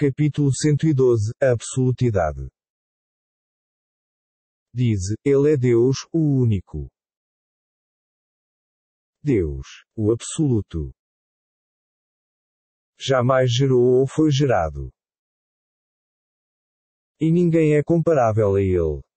Capítulo 112 A Absolutidade Diz, Ele é Deus, o único. Deus, o Absoluto. Jamais gerou ou foi gerado. E ninguém é comparável a Ele.